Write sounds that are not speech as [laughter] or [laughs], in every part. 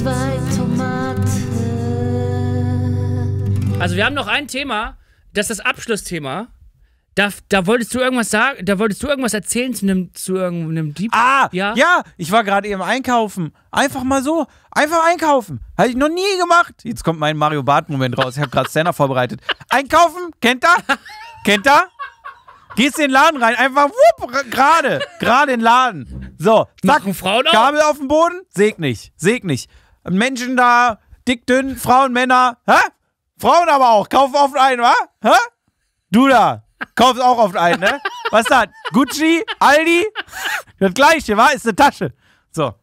zwei Tomaten. Also wir haben noch ein Thema, das ist das Abschlussthema. Da, da wolltest du irgendwas sagen, da wolltest du irgendwas erzählen zu einem zu irgendeinem Dieb. Ah, ja, ja ich war gerade eben einkaufen. Einfach mal so, einfach einkaufen. Habe ich noch nie gemacht. Jetzt kommt mein Mario Bart Moment raus. Ich habe gerade Stand [laughs] vorbereitet. Einkaufen, kennt er? kennt er? Gehst in den Laden rein, einfach wupp, gerade, gerade in den Laden. So, zack, Frauen auch? Gabel auf dem Boden, seg nicht, seg nicht. Menschen da, dick, dünn, Frauen, Männer, hä? Frauen aber auch, kaufen oft ein, wa? Hä? Du da, kaufst auch oft ein, ne? Was ist das? Gucci, Aldi, das gleiche, wa? Ist eine Tasche. So.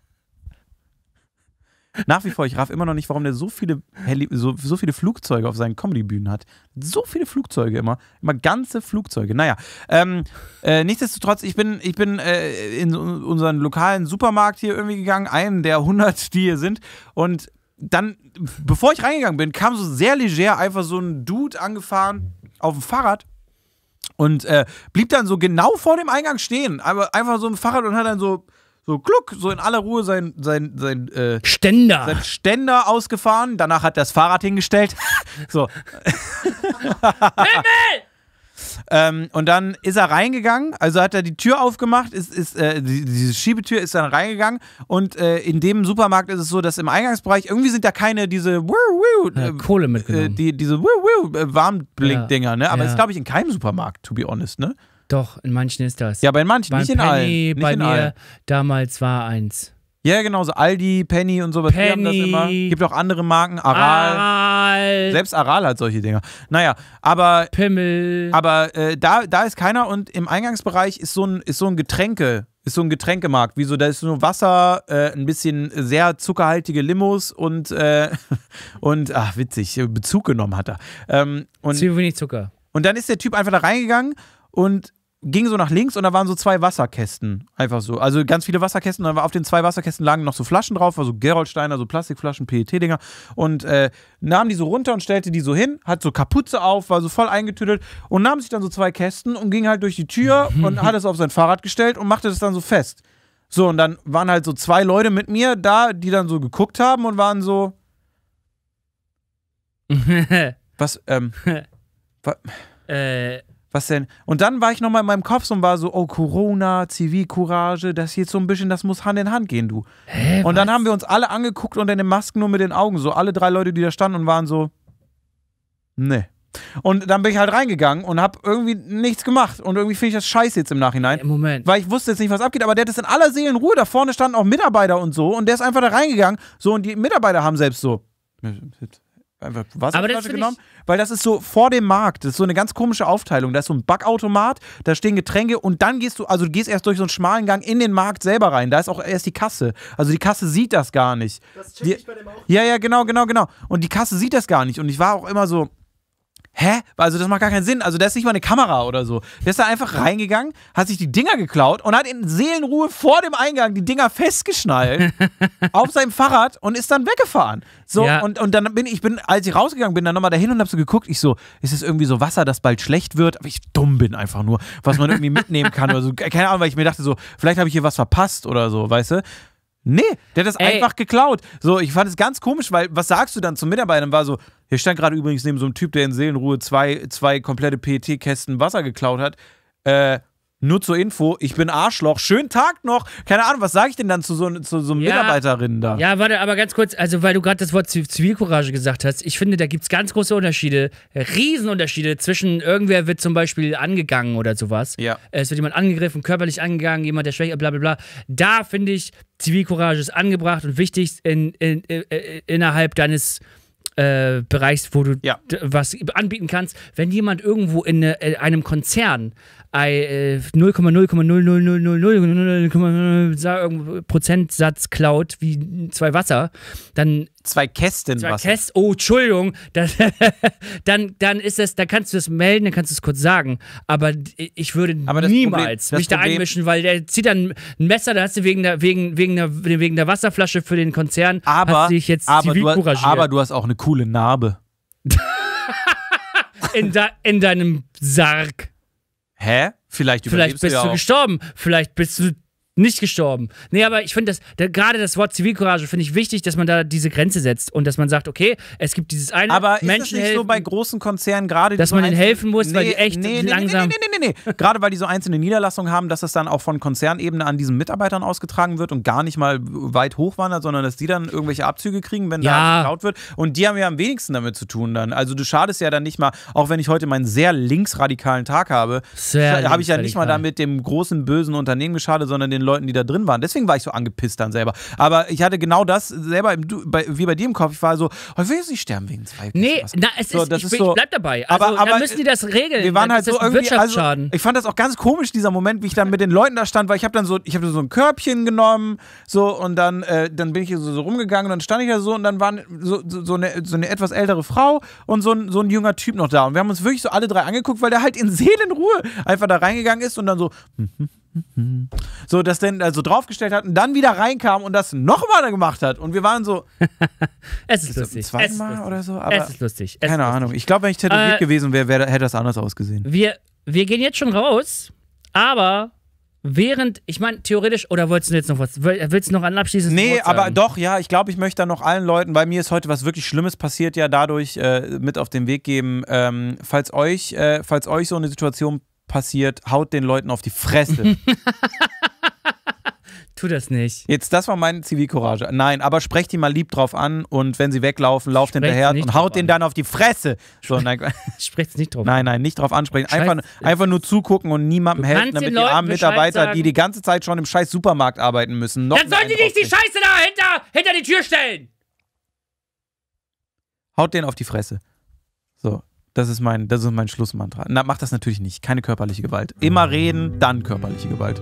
Nach wie vor, ich raff immer noch nicht, warum der so viele, Heli so, so viele Flugzeuge auf seinen Comedybühnen hat. So viele Flugzeuge immer. Immer ganze Flugzeuge. Naja, ähm, äh, nichtsdestotrotz, ich bin, ich bin äh, in unseren lokalen Supermarkt hier irgendwie gegangen, einen der 100, die hier sind. Und dann, bevor ich reingegangen bin, kam so sehr leger einfach so ein Dude angefahren auf dem Fahrrad und äh, blieb dann so genau vor dem Eingang stehen. Aber einfach so ein Fahrrad und hat dann so so gluck, so in aller Ruhe sein, sein, sein äh, Ständer. Sein Ständer ausgefahren. Danach hat er das Fahrrad hingestellt. [laughs] so. [laughs] ähm, und dann ist er reingegangen, also hat er die Tür aufgemacht, ist, ist, äh, die, diese Schiebetür ist dann reingegangen und äh, in dem Supermarkt ist es so, dass im Eingangsbereich irgendwie sind da keine diese wuh, wuh, ja, äh, Kohle äh, mitgenommen. die, diese wuh, wuh, äh, Warmblinkdinger, ne? Aber ja. ist, glaube ich, in keinem Supermarkt, to be honest, ne? Doch, in manchen ist das. Ja, bei manchen, bei nicht in Penny, allen. Nicht bei in mir allen. damals war eins. Ja, genau, so Aldi, Penny und sowas. Penny. Die haben das immer. Gibt auch andere Marken, Aral. Aral. Selbst Aral hat solche Dinger. Naja, aber. Pimmel. Aber äh, da, da ist keiner und im Eingangsbereich ist so ein, ist so ein Getränke. Ist so ein Getränkemarkt, wie da ist nur Wasser, äh, ein bisschen sehr zuckerhaltige Limos und, äh, [laughs] und ach, witzig, Bezug genommen hat er. Ähm, und, Zu wenig Zucker. Und dann ist der Typ einfach da reingegangen und ging so nach links und da waren so zwei Wasserkästen. Einfach so. Also ganz viele Wasserkästen. Und dann war auf den zwei Wasserkästen lagen noch so Flaschen drauf, war so Geroldsteiner, so Plastikflaschen, PET-Dinger. Und äh, nahm die so runter und stellte die so hin, hat so Kapuze auf, war so voll eingetüdelt und nahm sich dann so zwei Kästen und ging halt durch die Tür [laughs] und hat es auf sein Fahrrad gestellt und machte das dann so fest. So, und dann waren halt so zwei Leute mit mir da, die dann so geguckt haben und waren so. [laughs] was, ähm. [laughs] was? Äh was denn? Und dann war ich nochmal in meinem Kopf so und war so, oh, Corona, Zivilcourage, das hier so ein bisschen, das muss Hand in Hand gehen, du. Hä, und dann haben wir uns alle angeguckt unter den Masken nur mit den Augen, so alle drei Leute, die da standen und waren so, nee. Und dann bin ich halt reingegangen und hab irgendwie nichts gemacht. Und irgendwie finde ich das scheiße jetzt im Nachhinein. Moment. Weil ich wusste jetzt nicht, was abgeht. Aber der hat es in aller Seelenruhe. Da vorne standen auch Mitarbeiter und so. Und der ist einfach da reingegangen. So, und die Mitarbeiter haben selbst so. Einfach Wasserflasche genommen, weil das ist so vor dem Markt. Das ist so eine ganz komische Aufteilung. Da ist so ein Backautomat, da stehen Getränke und dann gehst du, also du gehst erst durch so einen schmalen Gang in den Markt selber rein. Da ist auch erst die Kasse. Also die Kasse sieht das gar nicht. Das check ich die, bei dem auch. Ja, ja, genau, genau, genau. Und die Kasse sieht das gar nicht. Und ich war auch immer so, hä? Also das macht gar keinen Sinn. Also da ist nicht mal eine Kamera oder so. Der ist da einfach reingegangen, hat sich die Dinger geklaut und hat in Seelenruhe vor dem Eingang die Dinger festgeschnallt [laughs] auf seinem Fahrrad und ist dann weggefahren. So, ja. und, und dann bin ich, bin, als ich rausgegangen bin, dann nochmal dahin und hab so geguckt, ich so, ist es irgendwie so Wasser, das bald schlecht wird? Aber ich dumm bin einfach nur, was man irgendwie mitnehmen kann oder so. Keine Ahnung, weil ich mir dachte so, vielleicht habe ich hier was verpasst oder so, weißt du? Nee, der hat das Ey. einfach geklaut. So, ich fand es ganz komisch, weil was sagst du dann zum Mitarbeiter? Dann War so, hier stand gerade übrigens neben so einem Typ, der in Seelenruhe zwei, zwei komplette PET-Kästen Wasser geklaut hat. Äh, nur zur Info, ich bin Arschloch. Schönen Tag noch. Keine Ahnung, was sage ich denn dann zu so, zu so einem ja, Mitarbeiterin da? Ja, warte, aber ganz kurz, also weil du gerade das Wort Zivilcourage gesagt hast, ich finde, da gibt es ganz große Unterschiede, Riesenunterschiede zwischen irgendwer wird zum Beispiel angegangen oder sowas. Ja. Äh, es wird jemand angegriffen, körperlich angegangen, jemand, der schwächer, bla bla bla. Da finde ich, Zivilcourage ist angebracht und wichtig in, in, in, äh, innerhalb deines äh, Bereichs, wo du ja. was anbieten kannst. Wenn jemand irgendwo in, ne, äh, in einem Konzern 0,0,00000 Prozentsatz klaut wie zwei Wasser, dann zwei Kästen zwei Wasser. Käst, oh, Entschuldigung, das, dann dann ist es, da kannst du es melden, dann kannst du es kurz sagen, aber ich würde aber niemals Problem, mich da einmischen, weil der zieht dann ein Messer, da hast du wegen der wegen wegen der wegen der Wasserflasche für den Konzern aber, hast dich jetzt aber du, hast, aber du hast auch eine coole Narbe. in, de, in deinem Sarg hä? Vielleicht, überlebst Vielleicht bist du, ja du gestorben. Vielleicht bist du nicht gestorben. Nee, aber ich finde das, da, gerade das Wort Zivilcourage finde ich wichtig, dass man da diese Grenze setzt und dass man sagt, okay, es gibt dieses eine aber Menschen. das nicht helfen, so bei großen Konzernen gerade, dass man ihnen helfen muss, nee, weil die echt nee, nee, langsam. Nee, nee, nee, nee, nee. gerade weil die so einzelne Niederlassungen haben, dass das dann auch von Konzernebene an diesen Mitarbeitern ausgetragen wird und gar nicht mal weit hochwandert, sondern dass die dann irgendwelche Abzüge kriegen, wenn ja. da geklaut wird. Und die haben ja am wenigsten damit zu tun dann. Also du schadest ja dann nicht mal, auch wenn ich heute meinen sehr linksradikalen Tag habe, habe ich ja nicht mal damit dem großen bösen Unternehmen geschadet, sondern den Leuten, die da drin waren. Deswegen war ich so angepisst dann selber. Aber ich hatte genau das selber im, bei, wie bei dir im Kopf. Ich war so, oh, ich will jetzt nicht sterben wegen zwei. Nee, na, es so, ist, das ich, ist so, ich bleib dabei. Also, aber, aber dann müssen die das äh, regeln. Wir waren halt so irgendwie, also, ich fand das auch ganz komisch, dieser Moment, wie ich dann mit den Leuten da stand, weil ich habe dann so, ich habe so ein Körbchen genommen, so und dann, äh, dann bin ich so, so rumgegangen und dann stand ich da so und dann waren so, so, so, eine, so eine etwas ältere Frau und so ein, so ein junger Typ noch da. Und wir haben uns wirklich so alle drei angeguckt, weil der halt in Seelenruhe einfach da reingegangen ist und dann so, hm, hm, Mhm. So, das denn also draufgestellt hat und dann wieder reinkam und das nochmal gemacht hat. Und wir waren so. [laughs] es ist lustig. Zum zweiten Mal oder so. Aber es ist lustig. Es keine ist lustig. Ahnung. Ich glaube, wenn ich tätowiert äh, gewesen wäre, wär, hätte das anders ausgesehen. Wir, wir gehen jetzt schon raus, aber während, ich meine, theoretisch, oder wolltest du jetzt noch was? Willst du noch ein abschließendes Nee, Wort aber doch, ja, ich glaube, ich möchte dann noch allen Leuten, weil mir ist heute was wirklich Schlimmes passiert, ja dadurch äh, mit auf den Weg geben. Ähm, falls euch, äh, falls euch so eine Situation passiert, haut den Leuten auf die Fresse. [laughs] Tu das nicht. Jetzt, das war meine Zivilcourage. Nein, aber sprecht die mal lieb drauf an und wenn sie weglaufen, lauft sprecht hinterher und haut den dann auf die Fresse. So, sprecht es [laughs] nicht drauf an. Nein, nein, nicht drauf ansprechen. einfach, einfach nur zugucken und niemandem du helfen, damit die Leuten armen Mitarbeiter, die die ganze Zeit schon im scheiß Supermarkt arbeiten müssen, noch Dann sollen die nicht die Scheiße da hinter, hinter die Tür stellen! Haut den auf die Fresse. So, das ist mein, das ist mein Schlussmantra. Na, macht das natürlich nicht. Keine körperliche Gewalt. Immer reden, dann körperliche Gewalt.